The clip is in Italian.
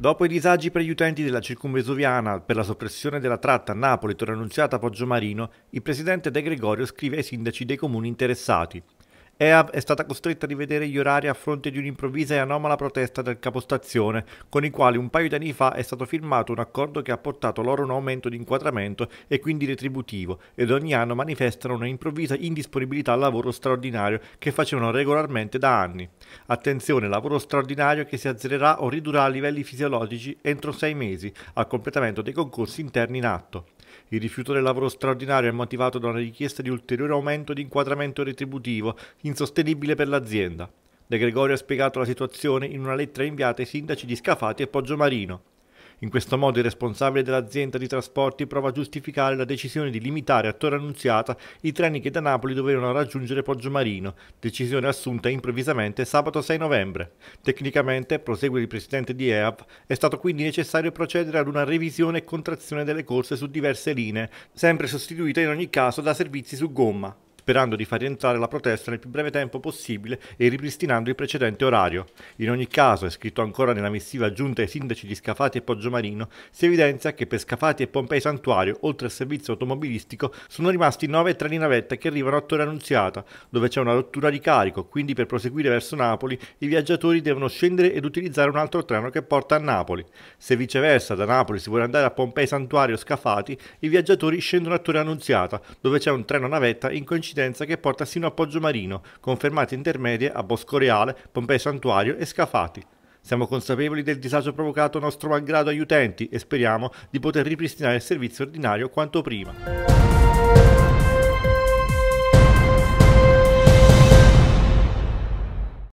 Dopo i disagi per gli utenti della circumvesuviana per la soppressione della tratta Napoli-Torrenunziata-Poggiomarino, il presidente De Gregorio scrive ai sindaci dei comuni interessati. EA è stata costretta a rivedere gli orari a fronte di un'improvvisa e anomala protesta del capostazione, con i quali un paio di anni fa è stato firmato un accordo che ha portato loro un aumento di inquadramento e quindi retributivo, ed ogni anno manifestano una improvvisa indisponibilità al lavoro straordinario che facevano regolarmente da anni. Attenzione, lavoro straordinario che si azzererà o ridurrà a livelli fisiologici entro sei mesi, al completamento dei concorsi interni in atto. Il rifiuto del lavoro straordinario è motivato da una richiesta di ulteriore aumento di inquadramento retributivo, insostenibile per l'azienda. De Gregorio ha spiegato la situazione in una lettera inviata ai sindaci di Scafati e Poggiomarino. In questo modo il responsabile dell'azienda di trasporti prova a giustificare la decisione di limitare a torre annunziata i treni che da Napoli dovevano raggiungere Poggiomarino, decisione assunta improvvisamente sabato 6 novembre. Tecnicamente, prosegue il presidente di EAP, è stato quindi necessario procedere ad una revisione e contrazione delle corse su diverse linee, sempre sostituite in ogni caso da servizi su gomma sperando di far rientrare la protesta nel più breve tempo possibile e ripristinando il precedente orario. In ogni caso, è scritto ancora nella missiva aggiunta ai sindaci di Scafati e Poggiomarino, si evidenzia che per Scafati e Pompei Santuario, oltre al servizio automobilistico, sono rimasti 9 treni navetta che arrivano a Torre Annunziata, dove c'è una rottura di carico, quindi per proseguire verso Napoli i viaggiatori devono scendere ed utilizzare un altro treno che porta a Napoli. Se viceversa da Napoli si vuole andare a Pompei Santuario o Scafati, i viaggiatori scendono a Torre Annunziata, dove c'è un treno navetta in coincidenza incidenza che porta sino a Poggio Marino, con fermate intermedie a Bosco Reale, Pompei Santuario e Scafati. Siamo consapevoli del disagio provocato nostro malgrado agli utenti e speriamo di poter ripristinare il servizio ordinario quanto prima.